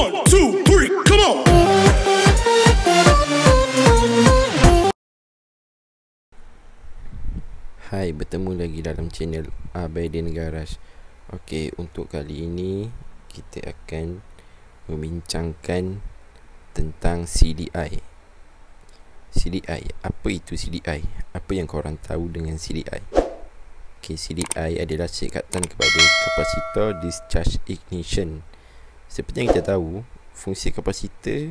One, Hai, bertemu lagi dalam channel Abaidin Garage. Okey, untuk kali ini kita akan membincangkan tentang CDI. CDI, apa itu CDI? Apa yang korang tahu dengan CDI? Okey, CDI adalah singkatan kepada Capacitor Discharge Ignition. Seperti yang kita tahu, fungsi kapasitor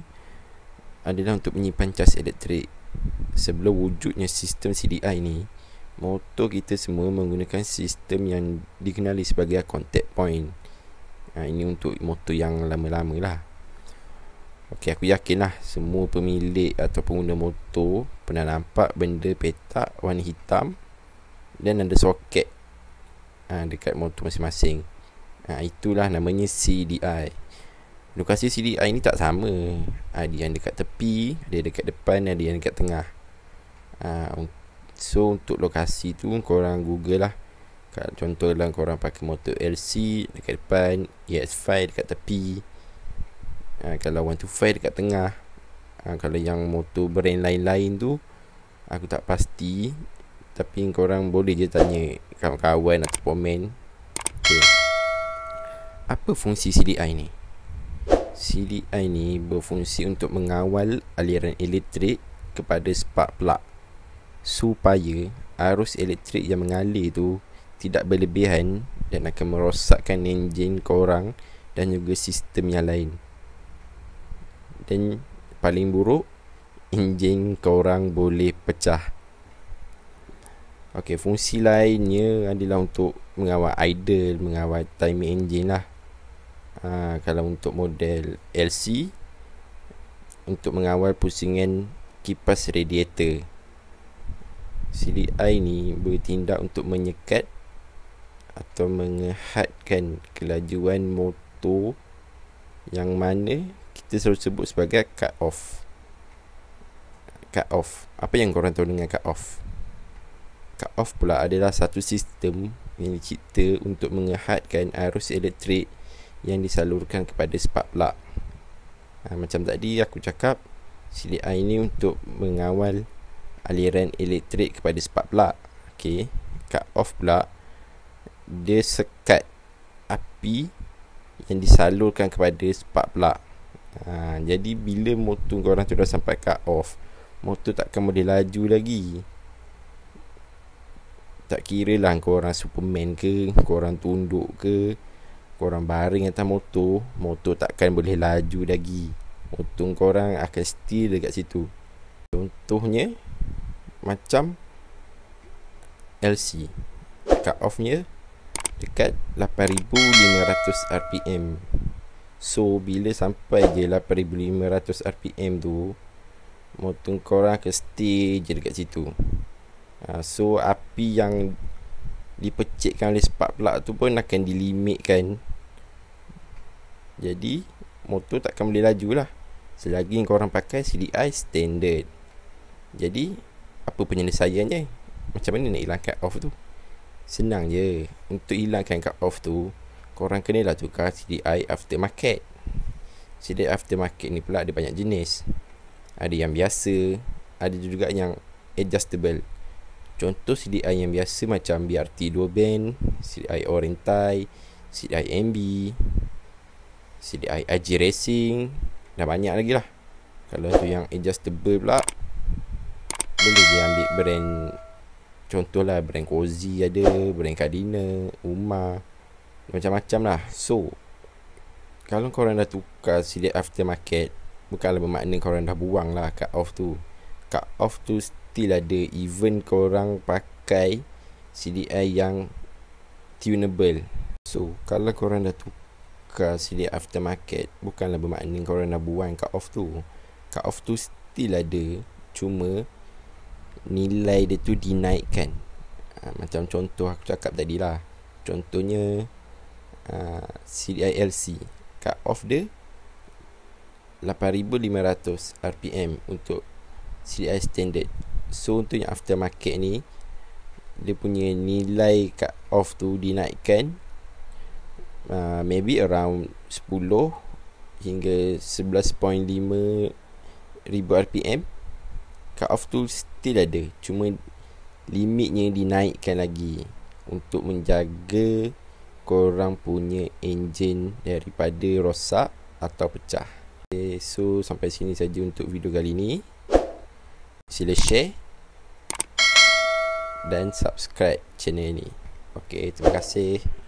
adalah untuk menyimpan cas elektrik. Sebelum wujudnya sistem CDI ini, motor kita semua menggunakan sistem yang dikenali sebagai contact point. Ha, ini untuk motor yang lama-lama lah. Okey, aku yakinlah semua pemilik atau pengguna motor pernah nampak benda petak warna hitam dan ada soket ha, dekat motor masing-masing. Ha, itulah namanya CDI. Lokasi CDI ni tak sama Ada yang dekat tepi Ada yang dekat depan Ada yang dekat tengah ah, So untuk lokasi tu Korang google lah Contoh dalam korang pakai motor LC Dekat depan ES5 dekat tepi ah, Kalau uh, Kalau 125 dekat tengah ah, Kalau yang motor brand lain-lain tu Aku tak pasti Tapi korang boleh je tanya Kawan-kawan atau komen okay. Apa fungsi CDI ni? CDI ni berfungsi untuk mengawal aliran elektrik kepada spark plug supaya arus elektrik yang mengalir tu tidak berlebihan dan akan merosakkan enjin korang dan juga sistem yang lain. Dan paling buruk enjin korang boleh pecah. Okey, fungsi lainnya adalah untuk mengawal idle, mengawal timing enjin lah. Ha, kalau untuk model LC untuk mengawal pusingan kipas radiator CDI ni bertindak untuk menyekat atau mengehadkan kelajuan motor yang mana kita selalu sebut sebagai cut off cut off apa yang korang tahu dengan cut off cut off pula adalah satu sistem yang dicipta untuk mengehadkan arus elektrik yang disalurkan kepada spark plug. Ha, macam tadi aku cakap, CDI ini untuk mengawal aliran elektrik kepada spark plug. Okey, cut off pula dia sekat api yang disalurkan kepada spark plug. Ha, jadi bila motor korang tu dah sampai cut off Motor takkan boleh laju lagi Tak kira lah korang superman ke Korang tunduk ke Korang baring atas motor Motor takkan boleh laju lagi Motor korang akan still dekat situ Contohnya Macam LC Cut offnya Dekat 8500 RPM So bila sampai je 8500 RPM tu Motor korang akan stay je dekat situ ha, So api yang Dipecikkan oleh spark plug tu pun akan dilimitkan jadi motor takkan boleh laju lah Selagi kau orang pakai CDI standard Jadi apa penyelesaiannya Macam mana nak hilang cut off tu Senang je Untuk hilangkan cut off tu Korang kena lah tukar CDI aftermarket CDI aftermarket ni pula ada banyak jenis Ada yang biasa Ada juga yang adjustable Contoh CDI yang biasa macam BRT 2 band CDI Orientai CDI MB CDI IG Racing Dah banyak lagi lah Kalau tu yang adjustable pula Boleh dia ambil brand Contohlah brand Cozy ada Brand Cardina Uma Macam-macam lah So Kalau korang dah tukar CDI aftermarket Bukanlah bermakna korang dah buang lah cut off tu Cut off tu still ada Even korang pakai CDI yang Tunable So kalau korang dah tukar tukar CD aftermarket Bukanlah bermakna korang dah buang cut off tu Cut off tu still ada Cuma Nilai dia tu dinaikkan ha, Macam contoh aku cakap tadi lah Contohnya ha, ah, CDILC Cut off dia 8500 RPM Untuk CDI standard So untuk yang aftermarket ni Dia punya nilai cut off tu dinaikkan Ah, maybe around 10 hingga 11.5 ribu RPM cut off tool still ada cuma limitnya dinaikkan lagi untuk menjaga korang punya enjin daripada rosak atau pecah okay, so sampai sini saja untuk video kali ini sila share dan subscribe channel ini Okay, terima kasih.